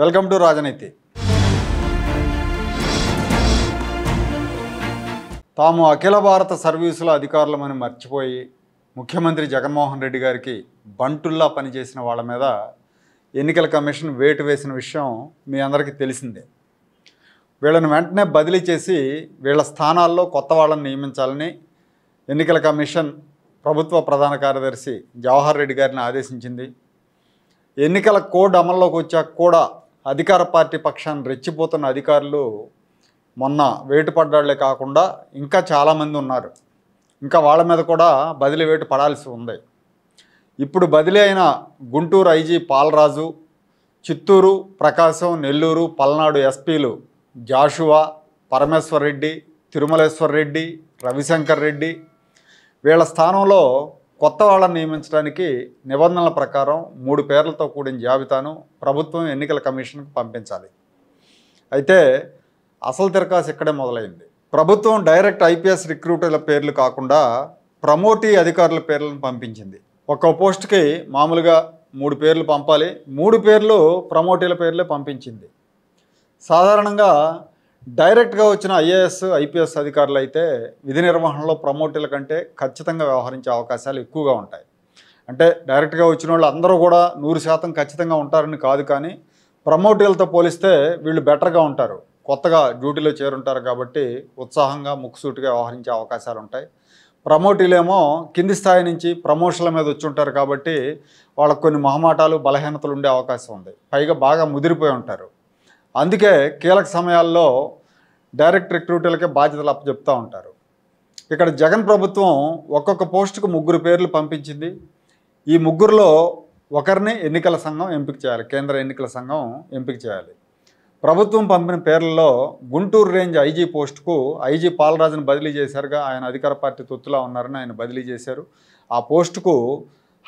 welcome to రాజనీతి తాము అఖిల భారత సర్వీసుల అధికారులమని మర్చిపోయి ముఖ్యమంత్రి జగన్మోహన్ రెడ్డి గారికి బంటుల్లా పనిచేసిన వాళ్ళ మీద ఎన్నికల కమిషన్ వేటు వేసిన విషయం మీ అందరికీ తెలిసిందే వీళ్ళని వెంటనే బదిలీ చేసి వీళ్ళ స్థానాల్లో కొత్త వాళ్ళని నియమించాలని ఎన్నికల కమిషన్ ప్రభుత్వ ప్రధాన కార్యదర్శి జవహర్ రెడ్డి గారిని ఆదేశించింది ఎన్నికల కోడ్ అమల్లోకి వచ్చాక కూడా అధికార పార్టీ పక్షాన్ని రెచ్చిపోతున్న అధికారులు మొన్న పడ్డాళ్లే కాకుండా ఇంకా చాలామంది ఉన్నారు ఇంకా వాళ్ళ మీద కూడా బదిలీ వేటు పడాల్సి ఉంది ఇప్పుడు బదిలీ అయిన గుంటూరు ఐజీ పాలరాజు చిత్తూరు ప్రకాశం నెల్లూరు పల్నాడు ఎస్పీలు జాషువా పరమేశ్వర్ రెడ్డి తిరుమలేశ్వర్ రెడ్డి రవిశంకర్ రెడ్డి వీళ్ళ స్థానంలో కొత్త వాళ్ళని నియమించడానికి నిబంధనల ప్రకారం మూడు పేర్లతో కూడిన జాబితాను ప్రభుత్వం ఎన్నికల కమిషన్కు పంపించాలి అయితే అసలు తిరకాసు ఇక్కడే మొదలైంది ప్రభుత్వం డైరెక్ట్ ఐపీఎస్ రిక్రూటర్ల పేర్లు కాకుండా ప్రమోటీ అధికారుల పేర్లను పంపించింది ఒక్క పోస్ట్కి మామూలుగా మూడు పేర్లు పంపాలి మూడు పేర్లు ప్రమోటీల పేర్లే పంపించింది సాధారణంగా డైరెక్ట్గా వచ్చిన ఐఏఎస్ ఐపీఎస్ అధికారులు అయితే విధి నిర్వహణలో ప్రమోటర్ల కంటే ఖచ్చితంగా వ్యవహరించే అవకాశాలు ఎక్కువగా ఉంటాయి అంటే డైరెక్ట్గా వచ్చిన వాళ్ళు అందరూ కూడా నూరు శాతం ఖచ్చితంగా ఉంటారని కాదు కానీ ప్రమోటర్లతో పోలిస్తే వీళ్ళు బెటర్గా ఉంటారు కొత్తగా డ్యూటీలో చేరుంటారు కాబట్టి ఉత్సాహంగా ముక్కుసూటిగా వ్యవహరించే అవకాశాలు ఉంటాయి ప్రమోటీలేమో కింది స్థాయి నుంచి ప్రమోషన్ల మీద వచ్చి ఉంటారు కాబట్టి వాళ్ళకు కొన్ని మహమాటాలు బలహీనతలు ఉండే అవకాశం ఉంది పైగా బాగా ముదిరిపోయి ఉంటారు అందుకే కీలక సమయాల్లో డైరెక్ట్ రిక్రూటర్లకే బాధ్యతలు అప్పచెప్తూ ఉంటారు ఇక్కడ జగన్ ప్రభుత్వం ఒక్కొక్క పోస్టుకు ముగ్గురు పేర్లు పంపించింది ఈ ముగ్గురులో ఒకరిని ఎన్నికల సంఘం ఎంపిక చేయాలి కేంద్ర ఎన్నికల సంఘం ఎంపిక చేయాలి ప్రభుత్వం పంపిన పేర్లలో గుంటూరు రేంజ్ ఐజీ పోస్టుకు ఐజీ పాలరాజును బదిలీ చేశారుగా ఆయన అధికార పార్టీ తొత్తులా ఉన్నారని ఆయన బదిలీ చేశారు ఆ పోస్టుకు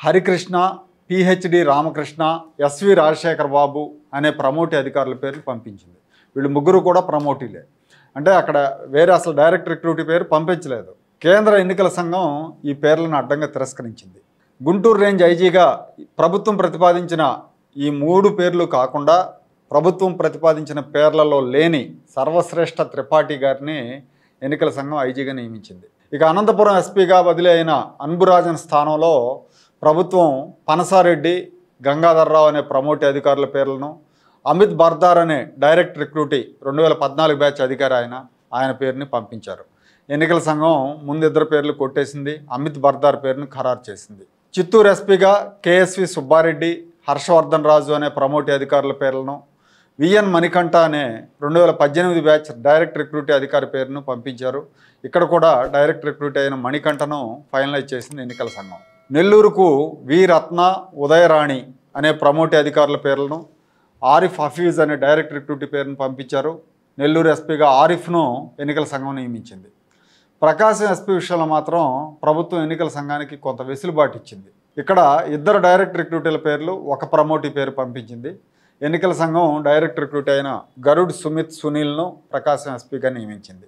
హరికృష్ణ పిహెచ్డి రామకృష్ణ ఎస్వి రాజశేఖర్ బాబు అనే ప్రమోటీ అధికారుల పేర్లు పంపించింది వీళ్ళు ముగ్గురు కూడా ప్రమోటీలే అంటే అక్కడ వేరే అసలు డైరెక్ట్ రిక్రూటీ పేరు పంపించలేదు కేంద్ర ఎన్నికల సంఘం ఈ పేర్లను అడ్డంగా తిరస్కరించింది గుంటూరు రేంజ్ ఐజీగా ప్రభుత్వం ప్రతిపాదించిన ఈ మూడు పేర్లు కాకుండా ప్రభుత్వం ప్రతిపాదించిన పేర్లలో లేని సర్వశ్రేష్ఠ త్రిపాఠి గారిని ఎన్నికల సంఘం ఐజీగా నియమించింది ఇక అనంతపురం ఎస్పీగా బదిలీ అయిన అన్బురాజన్ స్థానంలో ప్రభుత్వం పనసారెడ్డి గంగాధర్రావు అనే ప్రమోటి అధికారుల పేర్లను అమిత్ బర్దార్ అనే డైరెక్ట్ రిక్రూటీ రెండు వేల పద్నాలుగు బ్యాచ్ అధికారి ఆయన ఆయన పేరుని పంపించారు ఎన్నికల సంఘం ముందు ఇద్దరు పేర్లు కొట్టేసింది అమిత్ బర్దార్ పేరును ఖరారు చేసింది చిత్తూరు ఎస్పీగా కేఎస్వి సుబ్బారెడ్డి హర్షవర్ధన్ రాజు అనే ప్రమోటి అధికారుల పేర్లను విఎన్ మణికంఠ అనే రెండు వేల పద్దెనిమిది బ్యాచ్ డైరెక్ట్ రిక్రూటీ అధికారి పేరును పంపించారు ఇక్కడ కూడా డైరెక్ట్ రిక్రూటీ అయిన మణికంఠను ఫైనలైజ్ చేసింది ఎన్నికల సంఘం నెల్లూరుకు వి రత్న ఉదయరాణి అనే ప్రమోటీ అధికారుల పేర్లను ఆరిఫ్ హఫీజ్ అనే డైరెక్ట్ రిక్రూట్ పేరును పంపించారు నెల్లూరు ఎస్పీగా ఆరిఫ్ను ఎన్నికల సంఘం నియమించింది ప్రకాశం ఎస్పీ విషయంలో మాత్రం ప్రభుత్వం ఎన్నికల సంఘానికి కొంత వెసులుబాటు ఇచ్చింది ఇక్కడ ఇద్దరు డైరెక్ట్ రిక్రూటీల పేర్లు ఒక ప్రమోటీ పేరు పంపించింది ఎన్నికల సంఘం డైరెక్ట్ రిక్రూట్ అయిన గరుడ్ సుమిత్ సునీల్ను ప్రకాశం ఎస్పీగా నియమించింది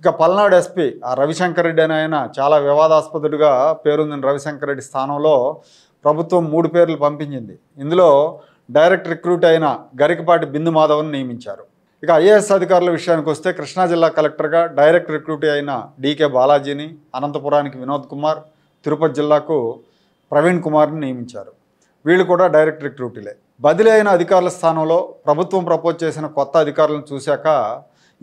ఇక పల్నాడు ఎస్పీ ఆ రవిశంకర్ రెడ్డి అని ఆయన చాలా వివాదాస్పదుడిగా పేరొందిన రవిశంకర్ రెడ్డి స్థానంలో ప్రభుత్వం మూడు పేర్లు పంపించింది ఇందులో డైరెక్ట్ రిక్రూట్ అయిన గరికపాటి బిందు మాధవ్ను నియమించారు ఇక ఐఏఎస్ అధికారుల విషయానికి వస్తే కృష్ణా జిల్లా కలెక్టర్గా డైరెక్ట్ రిక్రూట్ అయిన డీకే బాలాజీని అనంతపురానికి వినోద్ కుమార్ తిరుపతి జిల్లాకు ప్రవీణ్ కుమార్ని నియమించారు వీళ్ళు కూడా డైరెక్ట్ రిక్రూటీలే బదిలీ అయిన అధికారుల స్థానంలో ప్రభుత్వం ప్రపోజ్ చేసిన కొత్త అధికారులను చూశాక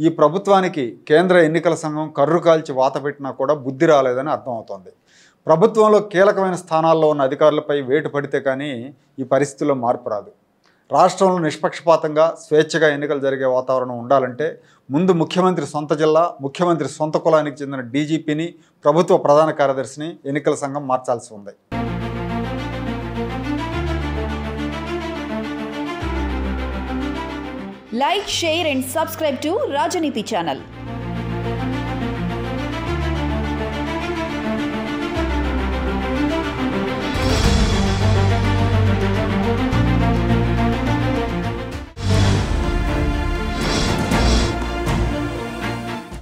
ఈ ప్రభుత్వానికి కేంద్ర ఎన్నికల సంఘం కర్రు కాల్చి వాత పెట్టినా కూడా బుద్ధి రాలేదని అర్థమవుతోంది ప్రభుత్వంలో కీలకమైన స్థానాల్లో ఉన్న అధికారులపై వేటు పడితే కానీ ఈ పరిస్థితుల్లో మార్పు రాదు రాష్ట్రంలో నిష్పక్షపాతంగా స్వేచ్ఛగా ఎన్నికలు జరిగే వాతావరణం ఉండాలంటే ముందు ముఖ్యమంత్రి సొంత జిల్లా ముఖ్యమంత్రి సొంత కులానికి చెందిన డీజీపీని ప్రభుత్వ ప్రధాన కార్యదర్శిని ఎన్నికల సంఘం మార్చాల్సి ఉంది लाइक शेयर एंड अंड टू राजनीति ानल